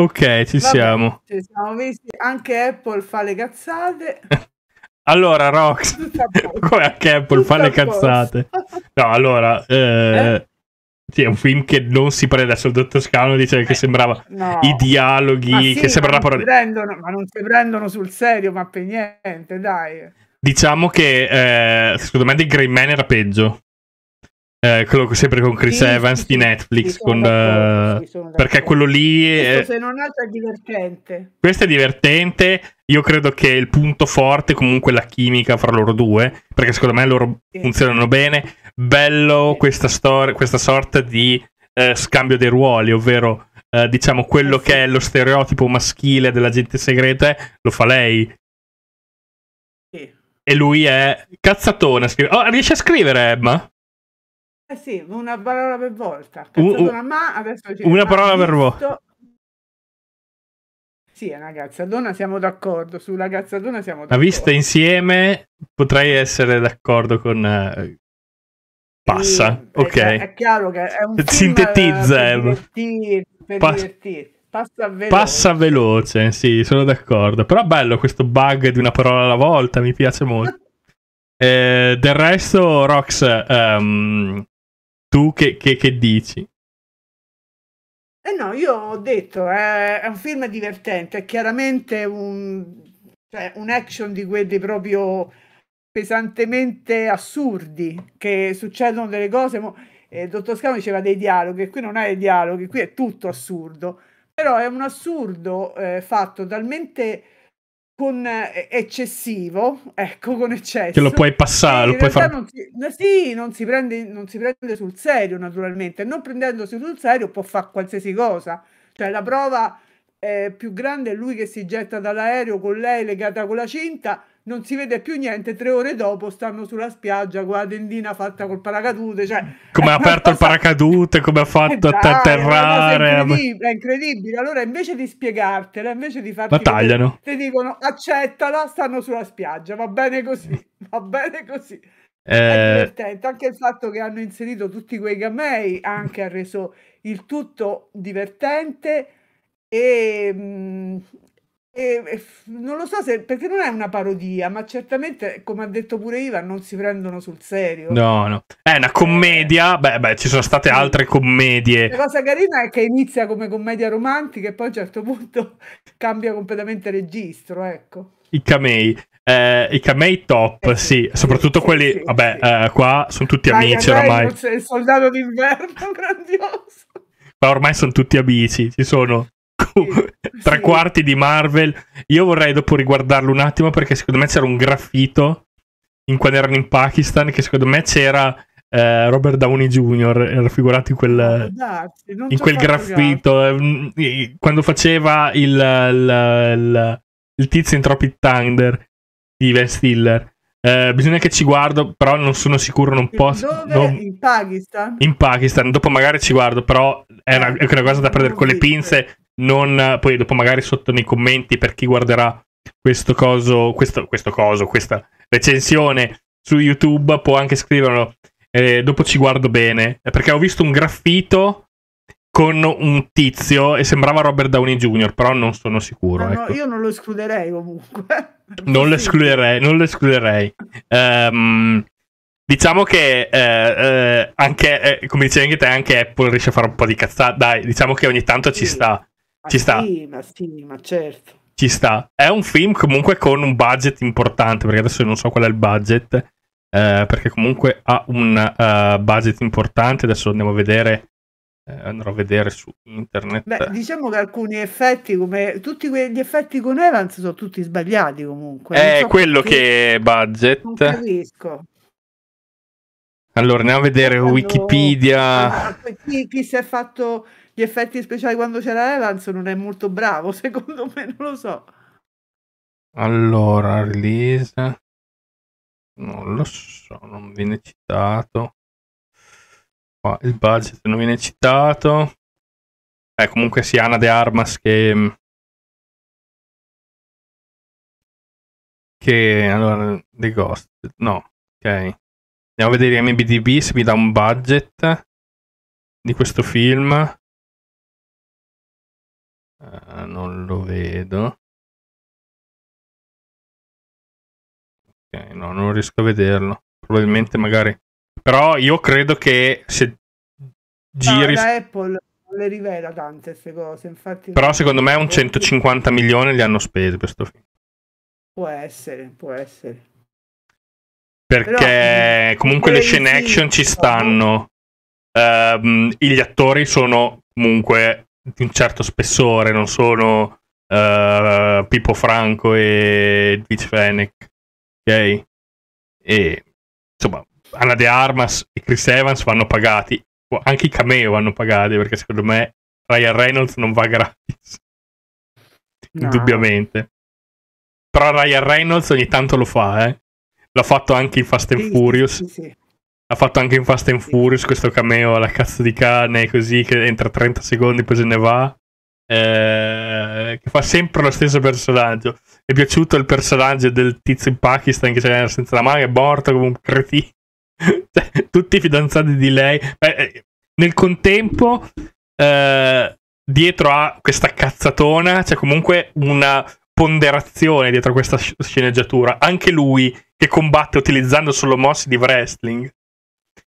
Ok, ci Vabbè, siamo. Ci siamo visti, anche Apple fa le cazzate. allora, Rox, come anche Apple Tutto fa le cazzate? No, allora, eh, eh? Sì, è un film che non si prende adesso il dottor Scano dice che eh, sembrava no. i dialoghi sì, che sembrava ma, non prendono, ma non si prendono sul serio ma per niente dai diciamo che eh, secondo me The Grey Man era peggio eh, quello sempre con Chris sì, Evans sì, di Netflix. Con, uh, perché quello lì. Questo, se non altro, è divertente. Questo è divertente. Io credo che il punto forte comunque la chimica fra loro due. Perché secondo me loro sì. funzionano bene. Bello questa, stor- questa sorta di eh, scambio dei ruoli, ovvero. Eh, diciamo quello che è lo stereotipo maschile dell'agente segreta lo fa lei e lui è cazzatone. scrive... oh, riesce a scrivere Emma eh sì, una parola per volta. uh, uh, una ma, adesso ci Una parola per volta. Sì, è una cazzadona, siamo d'accordo. Sulla cazzadona siamo d'accordo. La vista insieme potrei essere d'accordo con... Eh, passa, sì, ok. È, è, chiaro che è un Sintetizza, per, eh. divertir, per Pas- divertirsi. Passa veloce. Passa veloce, sì, sono d'accordo. Però bello questo bug di una parola alla volta, mi piace molto. eh, del resto, Rox, um, tu che, che, che dici? Eh no, io ho detto, eh, è un film divertente, è chiaramente un, cioè, un action di quelli proprio pesantemente assurdi, che succedono delle cose. Mo, eh, il dottor Scano diceva dei dialoghi, qui non hai dialoghi, qui è tutto assurdo, però è un assurdo eh, fatto talmente con eh, eccessivo, ecco, con eccesso. Che lo puoi passare, lo puoi fare. Non si, sì, non si, prende, non si prende sul serio, naturalmente. Non prendendosi sul serio può fare qualsiasi cosa. Cioè, la prova eh, più grande è lui che si getta dall'aereo con lei legata con la cinta non si vede più niente, tre ore dopo stanno sulla spiaggia con la tendina fatta col paracadute. Cioè, come ha aperto cosa... il paracadute, come ha eh, fatto a atterrare. È incredibile, è incredibile. Allora invece di spiegartela, invece di farti... La tagliano. ti dicono accettala, stanno sulla spiaggia, va bene così, va bene così. Eh... È divertente anche il fatto che hanno inserito tutti quei gamei, anche ha reso il tutto divertente e mm, e, non lo so se perché non è una parodia, ma certamente, come ha detto pure Ivan, non si prendono sul serio. No, no, è una commedia. Eh. Beh, beh, ci sono state altre commedie. La cosa carina è che inizia come commedia romantica e poi a un certo punto cambia completamente registro. Ecco. I camei. Eh, I camei top, eh, sì, sì, soprattutto sì, quelli, sì, vabbè, eh, qua sono tutti Dai, amici ormai. Il soldato d'inverno, grandioso. Ma ormai sono tutti amici, ci sono tre sì. quarti di Marvel. Io vorrei dopo riguardarlo un attimo perché secondo me c'era un graffito in quando erano in Pakistan che secondo me c'era eh, Robert Downey Jr. raffigurato in quel, ah, no, in quel graffito caso. Mm, quando faceva il, il, il, il, tizio in Tropic Thunder di Van Stiller. Eh, bisogna che ci guardo, però non sono sicuro, non posso. Dove? Non... In Pakistan? In Pakistan, dopo magari ci guardo, però è una, è una cosa da prendere con le pinze non, poi dopo magari sotto nei commenti per chi guarderà questo coso, questo, questo coso, questa recensione su YouTube può anche scriverlo. Eh, dopo ci guardo bene perché ho visto un graffito con un tizio e sembrava Robert Downey Jr., però non sono sicuro. Ah, no, ecco. no, io non lo escluderei comunque. non lo escluderei, non lo escluderei. Um, diciamo che eh, eh, anche, eh, come dicevi anche te, anche Apple riesce a fare un po' di cazzata. Dai, diciamo che ogni tanto ci sta. Ci sta. Sì, ma sì, ma certo. Ci sta. È un film comunque con un budget importante, perché adesso non so qual è il budget, eh, perché comunque ha un uh, budget importante. Adesso andiamo a vedere eh, andrò a vedere su internet. Beh, diciamo che alcuni effetti, come tutti quegli effetti con Evans, sono tutti sbagliati comunque. È so quello che è budget. Non capisco. Allora, andiamo a vedere Quando... Wikipedia. Chi, chi si è fatto gli effetti speciali quando c'era Evans non è molto bravo, secondo me, non lo so. Allora, release. Non lo so, non viene citato. Qua il budget non viene citato. È eh, comunque sia Ana de Armas che... Che... Allora, The Ghost. No, ok. Andiamo a vedere MBDB se mi dà un budget di questo film. Eh, non lo vedo. Ok, no, non riesco a vederlo. Probabilmente magari... Però io credo che se giri... No, Apple le rivela tante queste cose, infatti... Però secondo me un 150 milioni li hanno spesi questo film. Può essere, può essere. Perché Però, comunque le scene action ci stanno. No. Ehm, uh, gli attori sono comunque di un certo spessore, non sono uh, Pippo Franco e Vince Fennec, ok? E insomma, Anna De Armas e Chris Evans vanno pagati, anche i cameo vanno pagati perché secondo me Ryan Reynolds non va gratis, no. indubbiamente. Però Ryan Reynolds ogni tanto lo fa, eh? L'ha fatto anche in Fast and sì, Furious. Sì, sì, ha fatto anche in Fast and Furious questo cameo alla cazzo di cane, così che entra 30 secondi poi se ne va. Eh, che fa sempre lo stesso personaggio. Mi è piaciuto il personaggio del tizio in Pakistan che c'era senza la mano, è morto come un cretino. cioè, tutti i fidanzati di lei. Beh, eh, nel contempo, eh, dietro a questa cazzatona c'è comunque una ponderazione dietro a questa sceneggiatura. Anche lui che combatte utilizzando solo mossi di wrestling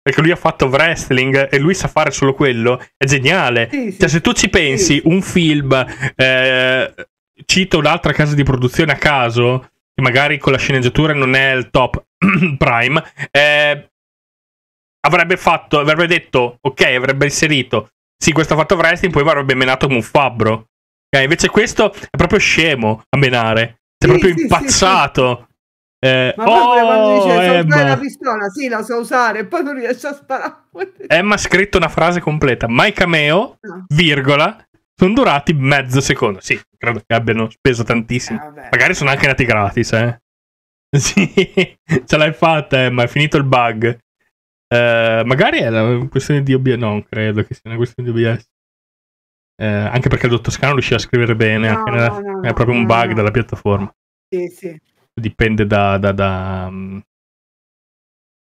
perché lui ha fatto wrestling e lui sa fare solo quello, è geniale. Sì, sì, cioè, se tu ci pensi, sì. un film, eh, cito un'altra casa di produzione a caso, che magari con la sceneggiatura non è il top prime, eh, avrebbe fatto, avrebbe detto, ok, avrebbe inserito, sì, questo ha fatto wrestling, poi avrebbe menato come un fabbro. Okay, invece questo è proprio scemo a menare, è proprio impazzato. Eh, ma proprio oh, quando dice so la pistola, sì, la so usare, e poi non riesce a sparare. Emma ha scritto una frase completa: mai cameo, ah. virgola. Sono durati mezzo secondo. Sì, credo che abbiano speso tantissimo. Eh, Magari sono anche nati gratis, eh. Sì, ce l'hai fatta, Emma. È finito il bug. Eh, magari è una questione di OBS. Non credo che sia una questione di OBS. Eh, anche perché il dottor Toscano riusciva a scrivere bene. No, nella... no, è proprio un bug della piattaforma. Sì, sì dipende da, da, da,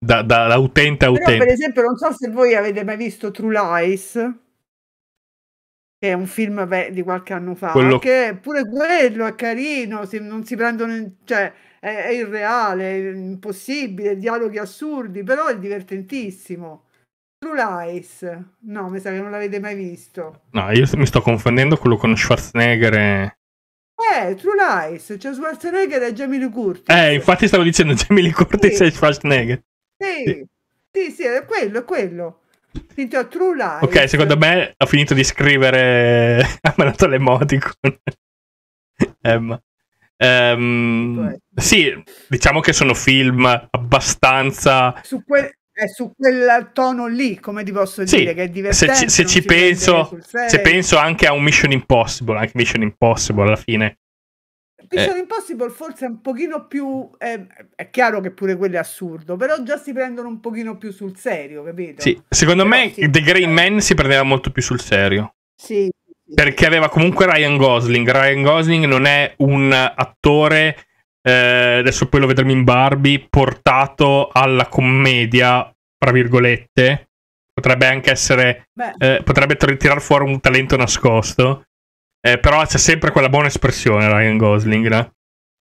da, da utente a Però utente. per esempio, non so se voi avete mai visto True Lies, che è un film di qualche anno fa, quello... che pure quello è carino, si, non si prendono... In, cioè, è, irreale, è impossibile, dialoghi assurdi, però è divertentissimo. True Lies, no, mi sa che non l'avete mai visto. No, io mi sto confondendo quello con Schwarzenegger e... Eh, True Lies, c'è Schwarzenegger e Jamie Lee Curtis. Eh, infatti stavo dicendo Jamie Lee Curtis sì. e Schwarzenegger. Sì. sì. Sì, è quello, è quello. Finito a True Lies. Ok, secondo me ha finito di scrivere. ha mandato l'emoticon. Emma. Um, sì, diciamo che sono film abbastanza. Su que- è su quel tono lì, come ti posso dire, sì, che è divertente. Se ci, se ci penso, se penso anche a un Mission Impossible, anche Mission Impossible alla fine Mission eh. Impossible forse è un pochino più eh, è chiaro che pure quello è assurdo però già si prendono un pochino più sul serio capito? Sì, secondo però me sì, The Grey Man si prendeva molto più sul serio sì, sì perché aveva comunque Ryan Gosling Ryan Gosling non è un attore eh, adesso poi lo vedremo in Barbie portato alla commedia tra virgolette potrebbe anche essere eh, potrebbe tir- fuori un talento nascosto eh, però c'è sempre quella buona espressione Ryan Gosling, no?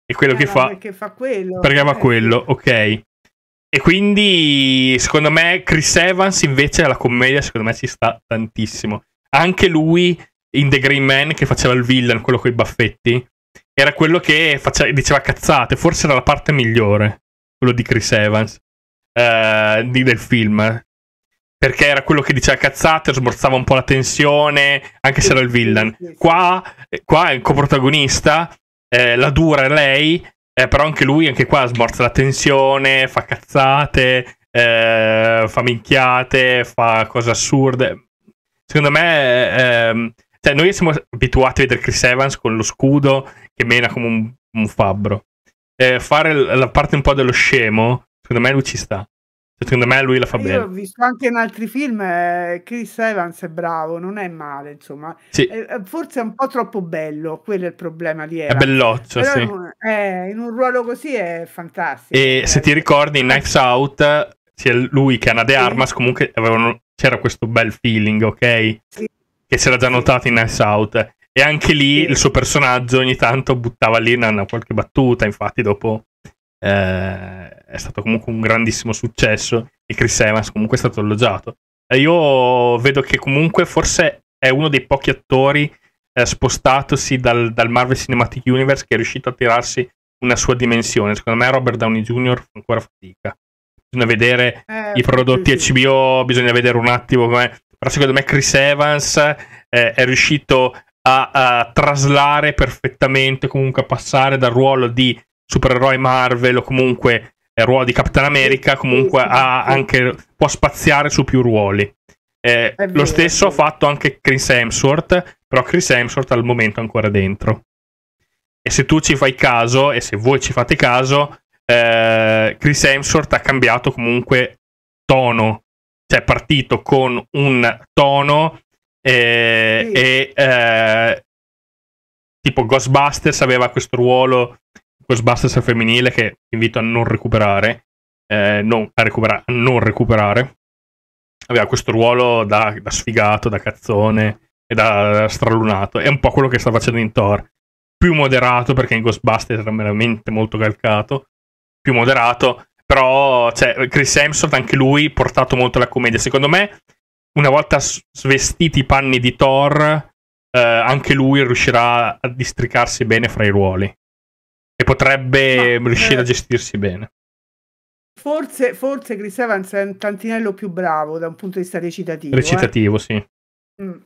È quello eh, che, fa, perché fa quello. Perché fa eh. quello, ok. E quindi, secondo me, Chris Evans invece alla commedia, secondo me, ci sta tantissimo. Anche lui in The Green Man che faceva il villain, quello con i baffetti, era quello che faceva, diceva cazzate. Forse era la parte migliore, quello di Chris Evans, eh, di, del film perché era quello che diceva cazzate, smorzava un po' la tensione, anche se era il villain. Qua, eh, qua è il coprotagonista, eh, la dura è lei, eh, però anche lui, anche qua, smorza la tensione, fa cazzate, eh, fa minchiate, fa cose assurde. Secondo me, ehm, cioè, noi siamo abituati a vedere Chris Evans con lo scudo che mena come un, un fabbro. Eh, fare la parte un po' dello scemo, secondo me lui ci sta. Secondo me lui la fa Io bene. Io ho visto anche in altri film, eh, Chris Evans è bravo, non è male, insomma. Sì. Eh, eh, forse è un po' troppo bello, quello è il problema di Evans. È belloccio, Però sì. In, in un ruolo così è fantastico. E se ti ricordi, in Knives Out, sia lui che Anna De Armas, sì. comunque avevano, c'era questo bel feeling, ok? Sì. Che si era già notato in Knives Out. E anche lì il suo personaggio ogni tanto buttava lì una, una qualche battuta, infatti dopo eh, è stato comunque un grandissimo successo e Chris Evans comunque è stato elogiato. E io vedo che comunque forse è uno dei pochi attori eh, spostatosi dal, dal, Marvel Cinematic Universe che è riuscito a tirarsi una sua dimensione. Secondo me Robert Downey Jr. fa ancora fatica. Bisogna vedere eh, i prodotti sì. HBO, bisogna vedere un attimo come... Però secondo me Chris Evans eh, è riuscito a, a, traslare perfettamente, comunque a passare dal ruolo di supereroi Marvel o comunque il eh, ruolo di Capitan America, comunque anche, può spaziare su più ruoli. Eh, lo stesso ha fatto anche Chris Hemsworth, però Chris Hemsworth al momento è ancora dentro. E se tu ci fai caso, e se voi ci fate caso, eh, Chris Hemsworth ha cambiato comunque tono, cioè è partito con un tono eh, sì. e eh, tipo Ghostbusters aveva questo ruolo Ghostbusters femminile che invito a non recuperare, eh, non, a recupera- non recuperare, aveva questo ruolo da, da, sfigato, da cazzone e da stralunato. È un po' quello che sta facendo in Thor. Più moderato, perché in Ghostbusters era veramente molto calcato. Più moderato, però cioè, Chris Hemsworth, anche lui, portato molto alla commedia. Secondo me, una volta svestiti i panni di Thor, eh, anche lui riuscirà a districarsi bene fra i ruoli potrebbe Ma, riuscire eh, a gestirsi bene. Forse, forse Chris Evans è un tantinello più bravo da un punto di vista recitativo. Eh. Recitativo, eh. sì. Mm.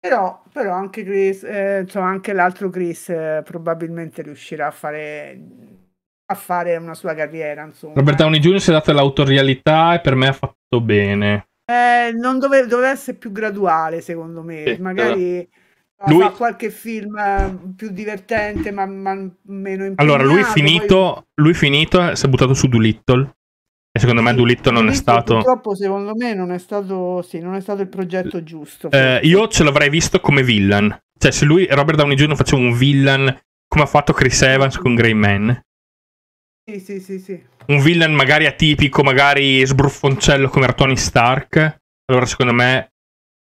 Però, però, anche, Chris, eh, insomma, anche l'altro Chris eh, probabilmente riuscirà a fare, a fare, una sua carriera. Insomma. Robert Downey Jr. si è dato l'autorialità e per me ha fatto bene. Eh, non dove, doveva essere più graduale, secondo me. Sì, Magari. Però lui... fa qualche film ehm, più divertente ma, ma meno importante. Allora, lui finito, poi... lui finito eh, si è buttato su Doolittle e secondo me Doolittle non è stato... Purtroppo secondo me non è stato, sì, non è stato il progetto eh, giusto. Eh, io ce l'avrei visto come villain. Cioè, se lui, Robert Downey Jr. faceva un villain come ha fatto Chris Evans con Grey Man. Sì, sì, sì, sì. Un villain magari atipico, magari sbruffoncello come era Tony Stark. Allora, secondo me,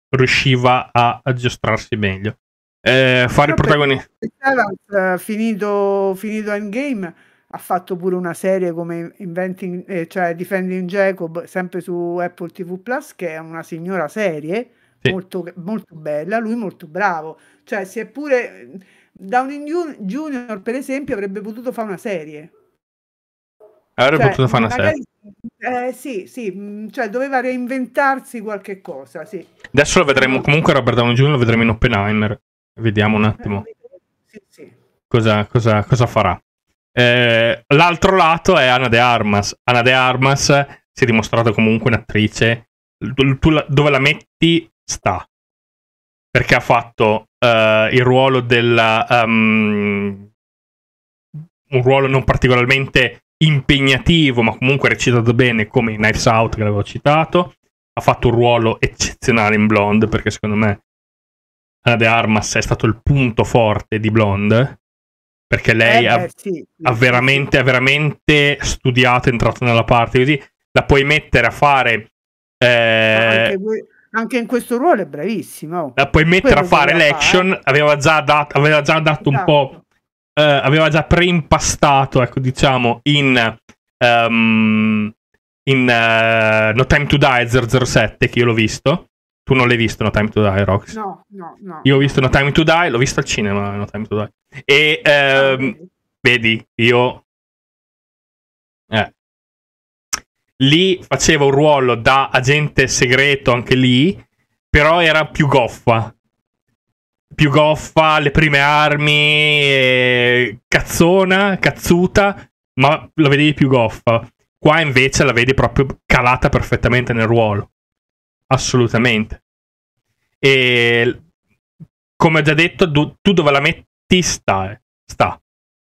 riusciva a aggiustarsi meglio. Eh, fare il protagonista. Eh, finito, finito Endgame ha fatto pure una serie come Inventing, eh, cioè Defending Jacob, sempre su Apple TV Plus, che è una signora serie sì. molto, molto bella. Lui molto bravo, cioè, si è pure Downing Junior, per esempio, avrebbe potuto fare una serie. Avrebbe cioè, potuto fare una serie. Eh sì, sì, mm, cioè doveva reinventarsi qualche cosa, sì. Adesso lo vedremo, comunque Robert Downey Jr. lo vedremo in Oppenheimer. Vediamo un attimo eh, Sì, sì. cosa, cosa- cosa farà. Eh, l'altro lato è Anna de Armas. Anna de Armas si è dimostrata comunque un'attrice. Tu- la- dove la metti sta. Perché ha fatto eh, il ruolo della... ehm, un ruolo non particolarmente impegnativo, ma comunque recitato bene come in Knives Out che l'avevo citato. Ha fatto un ruolo eccezionale in Blonde, perché secondo me Anna eh, De Armas è stato il punto forte di Blonde, perché lei eh, ha, sì. ha, veramente, ha veramente studiato, è entrato nella parte così, la puoi mettere a fare... Eh, anche in questo ruolo è bravissimo. La puoi mettere Quello a fare l'action, fare. aveva già, dat- aveva già dato esatto. un po' esatto eh, aveva già preimpastato, ecco, diciamo, in, um, in uh, No Time to Die 007, che io l'ho visto. Tu non l'hai visto No Time to Die, Rox? No, no, no. Io ho visto No Time to Die, l'ho visto al cinema No Time to Die. E ehm, vedi, io... Eh. Lì faceva un ruolo da agente segreto anche lì, però era più goffa più goffa, le prime armi, cazzona, cazzuta, ma la vedevi più goffa. Qua invece la vedi proprio calata perfettamente nel ruolo. Assolutamente. E come ho già detto, tu dove la metti sta, eh, sta.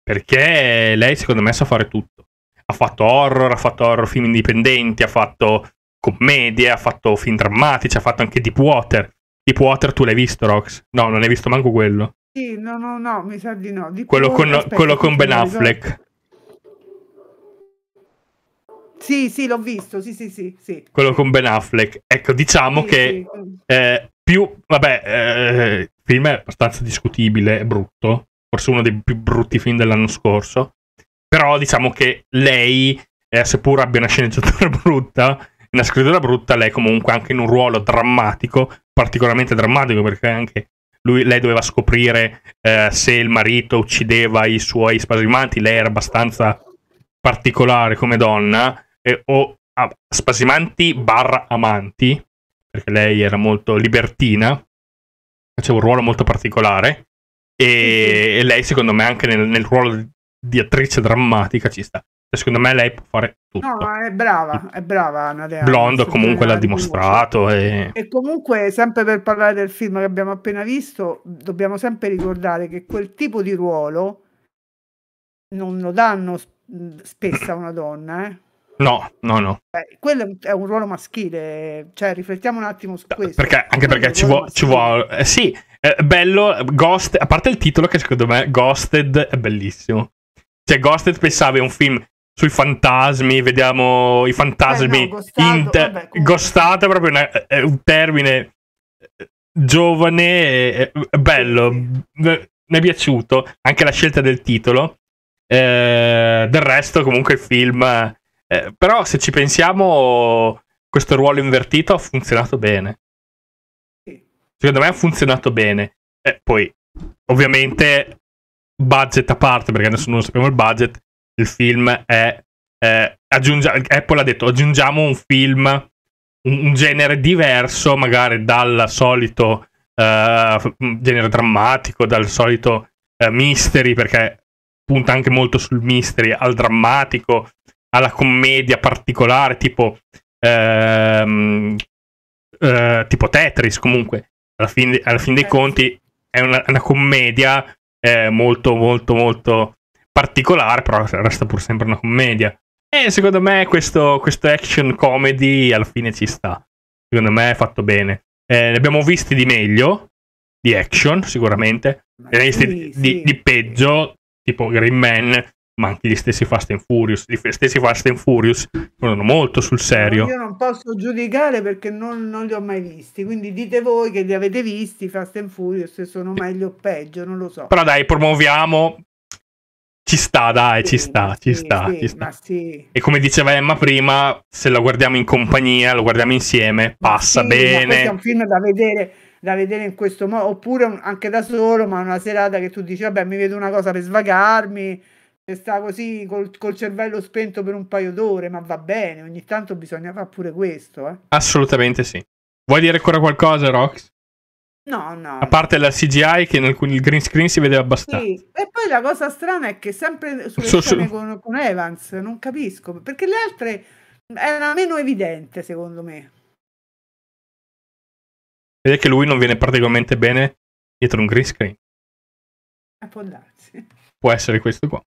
Perché lei secondo me sa fare tutto. Ha fatto horror, ha fatto horror film indipendenti, ha fatto commedie, ha fatto film drammatici, ha fatto anche Deep Water Tipo Water tu l'hai visto, Rox? No, non hai visto manco quello. Sì, no, no, no, mi sa di no. Di quello, con, aspetta, quello con Ben Affleck. Sì, sì, l'ho visto, sì, sì, sì. sì. Quello con Ben Affleck. Ecco, diciamo sì, che sì. Eh, più... Vabbè, eh, il film è abbastanza discutibile, è brutto. Forse uno dei più brutti film dell'anno scorso. Però diciamo che lei, eh, seppur abbia una sceneggiatura brutta, una scrittura brutta, lei comunque anche in un ruolo drammatico particolarmente drammatico perché anche lui, lei doveva scoprire eh, se il marito uccideva i suoi spasimanti, lei era abbastanza particolare come donna, eh, o ah, spasimanti barra amanti, perché lei era molto libertina, faceva un ruolo molto particolare, e, e lei secondo me anche nel, nel ruolo di attrice drammatica ci sta secondo me lei può fare tutto. No, è brava, mm. è brava Nadia. Blondo comunque l'ha dimostrato. E... e... comunque, sempre per parlare del film che abbiamo appena visto, dobbiamo sempre ricordare che quel tipo di ruolo non lo danno spesso a una donna, eh? No, no, no. Eh, quello è un ruolo maschile, cioè riflettiamo un attimo su questo. Perché, anche perché ci vuole... Ci vuole eh, sì, è bello, Ghost, a parte il titolo che secondo me Ghosted è bellissimo. Cioè Ghosted pensava è un film sui fantasmi, vediamo i fantasmi. Eh no, gostato, inter- vabbè, comunque... Gostata proprio una, è un termine eh, giovane, e, bello, mi è piaciuto anche la scelta del titolo. Eh, del resto, comunque, il film. Eh, però, se ci pensiamo, questo ruolo invertito ha funzionato bene. Secondo me ha funzionato bene. Eh, poi, ovviamente, budget a parte, perché adesso non sappiamo il budget il film è... Eh, aggiungia- Apple ha detto aggiungiamo un film, un, un genere diverso magari dal solito eh, genere drammatico, dal solito eh, mystery, perché punta anche molto sul mystery, al drammatico, alla commedia particolare, tipo, ehm, eh, tipo Tetris comunque. Alla fine, alla fine dei certo. conti è una, una commedia eh, molto molto molto particolare, però resta pur sempre una commedia. E secondo me questo, questo action comedy alla fine ci sta. Secondo me è fatto bene. Eh, ne abbiamo visti di meglio, di action sicuramente, ne abbiamo visti di, peggio, tipo Green Man, ma anche gli stessi Fast and Furious. Gli stessi Fast and Furious sono molto sul serio. Io non posso giudicare perché non, non, li ho mai visti, quindi dite voi che li avete visti Fast and Furious se sono meglio o peggio, non lo so. Però dai, promuoviamo ci sta, dai, ci sta, ci sta. Sì, ci sta. Sì. E come diceva Emma prima, se lo guardiamo in compagnia, lo guardiamo insieme, passa sì, bene. È un film da vedere, da vedere in questo modo, oppure anche da solo, ma una serata che tu dici, vabbè, mi vedo una cosa per svagarmi, e sta così col, col, cervello spento per un paio d'ore, ma va bene, ogni tanto bisogna fare pure questo. Eh. Assolutamente sì. Vuoi dire ancora qualcosa, Rox? No, no. A parte la CGI che in alcuni il green screen si vede abbastanza. Sì. E poi la cosa strana è che sempre sulle so, scene so... Con, con, Evans, non capisco, perché le altre era meno evidente secondo me. Ed che lui non viene particolarmente bene dietro un green screen. Eh, può darsi. Può essere questo qua.